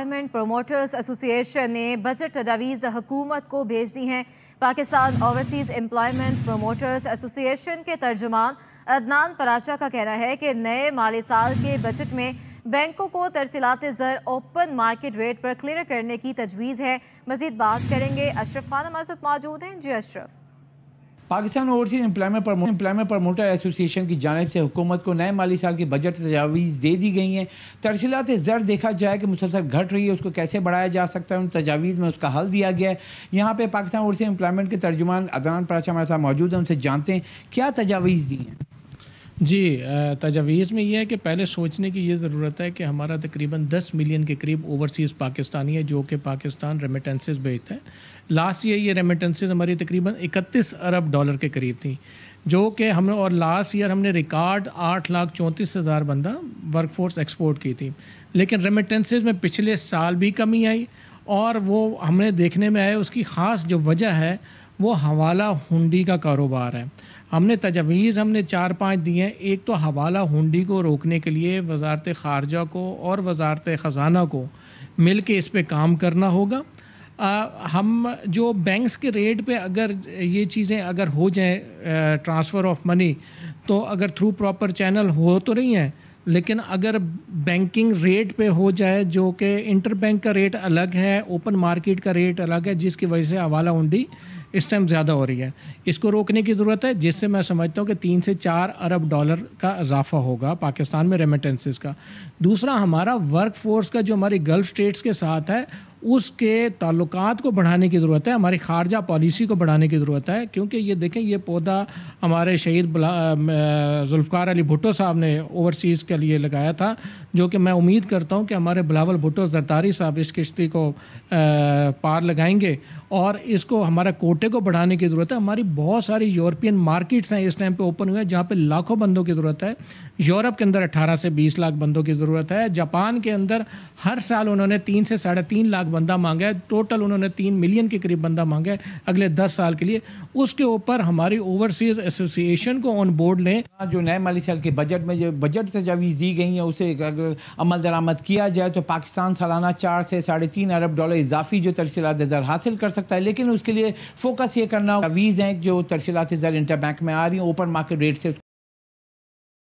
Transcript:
environment promoters association ने budget तजावीज़ हुकूमत को भेज दी हैं Pakistan overseas employment promoters association के तर्जुमान अदनान पराशा का कहना है कि नए माली साल के बजट में बैंकों को तरसीलात ज़र ओपन मार्केट रेट पर क्लियर करने की तजवीज़ है मजीद बात करेंगे अशरफ खान हमारे साथ मौजूद हैं जी Ashraf Pakistan overseas employment employment promoter association की जानब से हुकूमत को नए माली साल की बजट तजावीज़ दे दी गई हैं तरसीलात ज़र देखा जाए कि मुसलसल घट रही है उसको कैसे बढ़ाया जा सकता है उन तजावीज़ में उसका हल दिया गया है यहाँ पर पाकिस्तान ओवरसीज एम्प्लॉयमेंट के तर्जुमान अदनान प्राचा हमारे साथ मौजूद हैं उनसे जानते हैं क्या तजावीज़ दी हैं जी तजावीज़ में यह है कि पहले सोचने की ये ज़रूरत है कि हमारा तकरीबन 10 मिलियन के करीब ओवरसीज़ पाकिस्तानी है जो कि पाकिस्तान रेमिटेंस बेचते हैं लास्ट ईयर ये रेमिटेंस हमारी तकरीबन 31 अरब डॉलर के करीब थी जो कि हम और लास्ट ईयर हमने रिकॉर्ड आठ लाख चौंतीस हज़ार बंदा वर्कफोर्स एक्सपोर्ट की थी लेकिन रेमिटेंसेज में पिछले साल भी कमी आई और वो हमने देखने में आए उसकी ख़ास जो वजह है वो हवाला हुंडी का कारोबार है हमने तजवीज़ हमने चार पाँच दिए हैं एक तो हवाला हुंडी को रोकने के लिए वजारत ख़ारजा को और वजारत ख़जाना को मिल के इस पर काम करना होगा आ, हम जो बैंक्स के रेट पे अगर ये चीज़ें अगर हो जाए ट्रांसफ़र ऑफ मनी तो अगर थ्रू प्रॉपर चैनल हो तो रही हैं लेकिन अगर बैंकिंग रेट पे हो जाए जो कि इंटर बैंक का रेट अलग है ओपन मार्केट का रेट अलग है जिसकी वजह से हवाला उंडी इस टाइम ज़्यादा हो रही है इसको रोकने की ज़रूरत है जिससे मैं समझता हूँ कि तीन से चार अरब डॉलर का इजाफा होगा पाकिस्तान में रेमिटेंसेस का दूसरा हमारा वर्क फोर्स का जो हमारी गल्फ स्टेट्स के साथ है उसके ताल्लुक को बढ़ाने की ज़रूरत है हमारी खारजा पॉलिसी को बढ़ाने की ज़रूरत है क्योंकि ये देखें ये पौधा हमारे शहीद जुल्फ़ार अली भुट्टो साहब ने ओवरसीज़ के लिए लगाया था जो कि मैं उम्मीद करता हूँ कि हमारे बिलावल भुट्टो जरदारी साहब इस किश्ती को आ, पार लगाएंगे और इसको हमारे कोटे को बढ़ाने की ज़रूरत है हमारी बहुत सारी यूरोपियन मार्केट्स हैं इस टाइम पे ओपन हुए हैं जहाँ पे लाखों बंदों की ज़रूरत है यूरोप के अंदर 18 से 20 लाख बंदों की ज़रूरत है जापान के अंदर हर साल उन्होंने तीन से साढ़े तीन लाख लाख बंदा मांगा है टोटल उन्होंने तीन मिलियन के करीब बंदा मांगा है अगले दस साल के लिए उसके ऊपर हमारी ओवरसीज एसोसिएशन को ऑन बोर्ड ने जो नए माली साल के बजट में जो बजट से जवीज़ दी गई है उसे अगर अमल दरामद किया जाए तो पाकिस्तान सालाना चार से साढ़े तीन अरब डॉलर इजाफी जो तरसीलात ज़र हासिल कर सकता है लेकिन उसके लिए फोकस ये करना तवीज़ हैं जो तरसीलात ज़र बैंक में आ रही है ओपन मार्केट रेट से